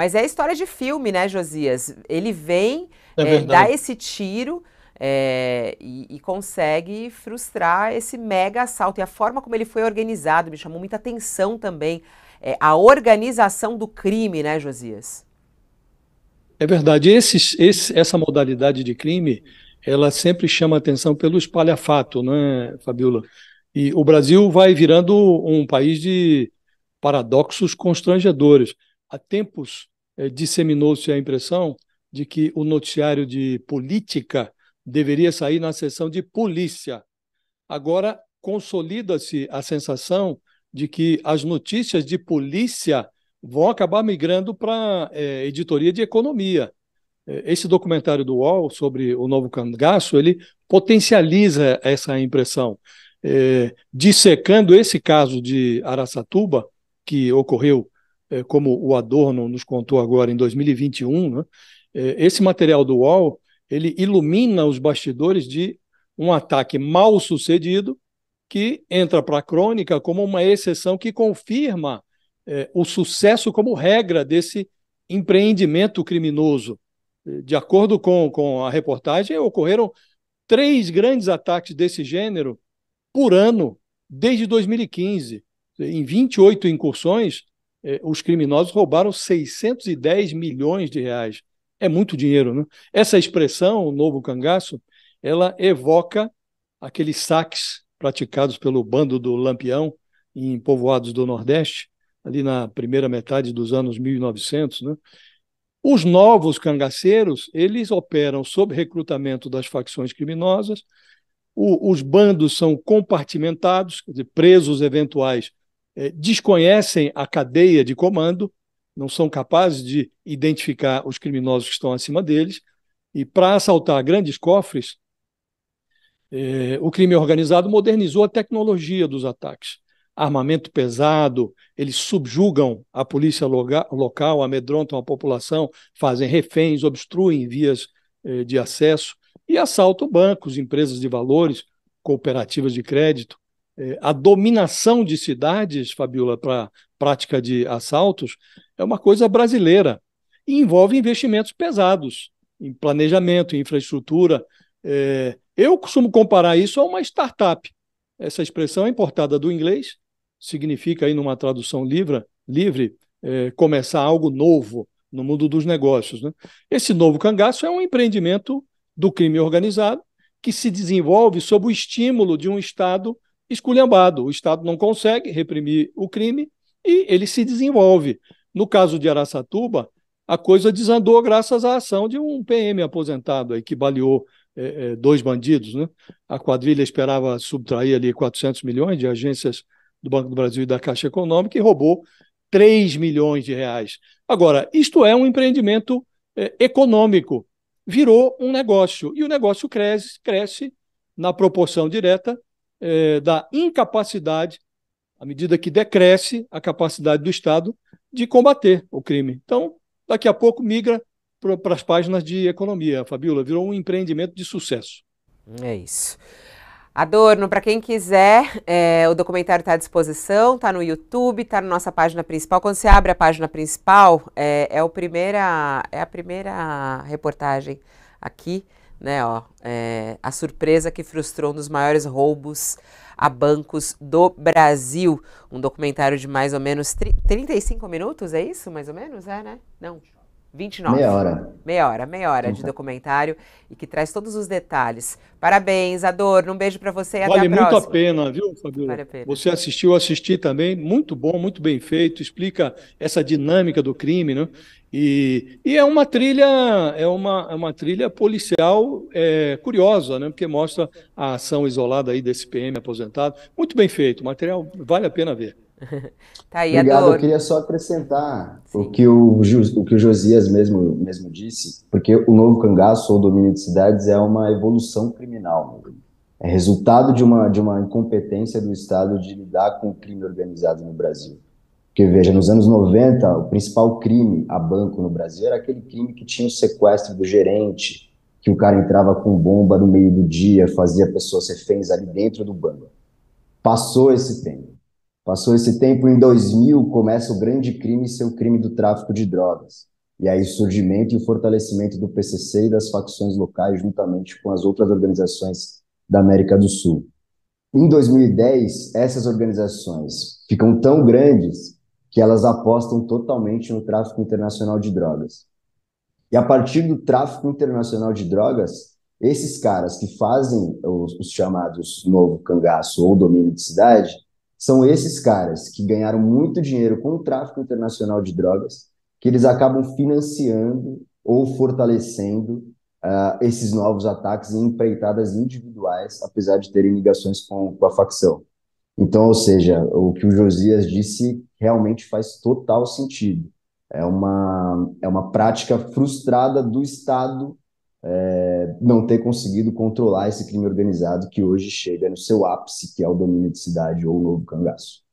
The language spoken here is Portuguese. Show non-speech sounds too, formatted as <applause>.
Mas é história de filme, né, Josias? Ele vem, é é, dá esse tiro é, e, e, consegue frustrar esse mega assalto. E a forma como ele foi organizado me chamou muita atenção também. É, a organização do crime, né, Josias? É verdade. Esse, esse, essa modalidade de crime, ela sempre chama atenção pelo espalhafato, né, Fabiola? E o Brasil vai virando um país de paradoxos constrangedores há tempos eh, disseminou-se a impressão de que o noticiário de política deveria sair na seção de polícia. Agora consolida-se a sensação de que as notícias de polícia vão acabar migrando para é, eh, editoria de economia. Eh, esse documentário do UOL sobre o novo cangaço, ele potencializa essa impressão, é, dissecando esse caso de Araçatuba, que ocorreu é, como o Adorno nos contou agora em 2021, né? É, esse material do UOL ele ilumina os bastidores de um ataque mal sucedido que entra para a crônica como uma exceção que confirma é, o sucesso como regra desse empreendimento criminoso. De acordo com, com a reportagem, ocorreram três grandes ataques desse gênero por ano desde 2015. Em 28 incursões, é, os criminosos roubaram 610 milhões de reais. É muito dinheiro, né? Essa expressão, o novo cangaço, ela evoca aqueles saques praticados pelo bando do Lampião em povoados do Nordeste, ali na primeira metade dos anos 1900, né? Os novos cangaceiros, eles operam sob recrutamento das facções criminosas, o, os bandos são compartimentados, dizer, presos eventuais é, desconhecem a cadeia de comando, não são capazes de identificar os criminosos que estão acima deles, e para assaltar grandes cofres, é, o crime organizado modernizou a tecnologia dos ataques. Armamento pesado, eles subjugam a polícia local, amedrontam a população, fazem reféns, obstruem vias é, de acesso e assaltam bancos, empresas de valores, cooperativas de crédito. É, a dominação de cidades, Fabiola, para prática de assaltos, é uma coisa brasileira e envolve investimentos pesados em planejamento, em infraestrutura. É, eu costumo comparar isso a uma startup. Essa expressão é importada do inglês, significa aí numa tradução livre, livre é, começar algo novo no mundo dos negócios. Né? Esse novo cangaço é um empreendimento do crime organizado que se desenvolve sob o estímulo de um Estado esculhambado. O Estado não consegue reprimir o crime e ele se desenvolve. No caso de Araçatuba, a coisa desandou graças à ação de um PM aposentado aí, que baleou é, é, dois bandidos. Né? A quadrilha esperava subtrair ali 400 milhões de agências do Banco do Brasil e da Caixa Econômica e roubou 3 milhões de reais. Agora, isto é um empreendimento é, econômico, virou um negócio, e o negócio cresce, cresce na proporção direta é, da incapacidade, à medida que decresce a capacidade do Estado de combater o crime. Então, daqui a pouco migra para as páginas de economia. Fabiola, virou um empreendimento de sucesso. É isso. Adorno, para quem quiser, é, o documentário está à disposição, está no YouTube, está na nossa página principal. Quando você abre a página principal, é, é, primeira, é a primeira reportagem aqui né, ó, é, a surpresa que frustrou um dos maiores roubos a bancos do Brasil. Um documentário de mais ou menos 35 minutos, é isso? Mais ou menos? É, né? Não. 29. Meia hora. Meia hora, meia hora de documentário e que traz todos os detalhes. Parabéns, Adorno. Um beijo para você e vale até a próxima. Vale muito a pena, viu, Fabio Vale a pena. Você assistiu, assisti também. Muito bom, muito bem feito. Explica essa dinâmica do crime, né? E, e é uma trilha, é uma, é uma trilha policial é, curiosa, né? Porque mostra a ação isolada aí desse PM aposentado. Muito bem feito, material vale a pena ver. <laughs> tá aí, Obrigado. Eu queria só acrescentar o que o, o que o Josias mesmo, mesmo disse, porque o novo cangaço ou domínio de cidades é uma evolução criminal. É resultado de uma, de uma incompetência do Estado de lidar com o crime organizado no Brasil. Porque, veja, nos anos 90, o principal crime a banco no Brasil era aquele crime que tinha o sequestro do gerente, que o cara entrava com bomba no meio do dia, fazia pessoas reféns ali dentro do banco. Passou esse tempo. Passou esse tempo, em 2000 começa o grande crime ser o crime do tráfico de drogas. E aí o surgimento e o fortalecimento do PCC e das facções locais juntamente com as outras organizações da América do Sul. Em 2010, essas organizações ficam tão grandes que elas apostam totalmente no tráfico internacional de drogas. E a partir do tráfico internacional de drogas, esses caras que fazem os, os chamados novo cangaço ou domínio de cidade, são esses caras que ganharam muito dinheiro com o tráfico internacional de drogas que eles acabam financiando ou fortalecendo uh, esses novos ataques em empreitadas individuais, apesar de terem ligações com, com a facção. Então, ou seja, o que o Josias disse realmente faz total sentido. É uma, é uma prática frustrada do Estado é, não ter conseguido controlar esse crime organizado que hoje chega no seu ápice, que é o domínio de cidade ou o novo cangaço.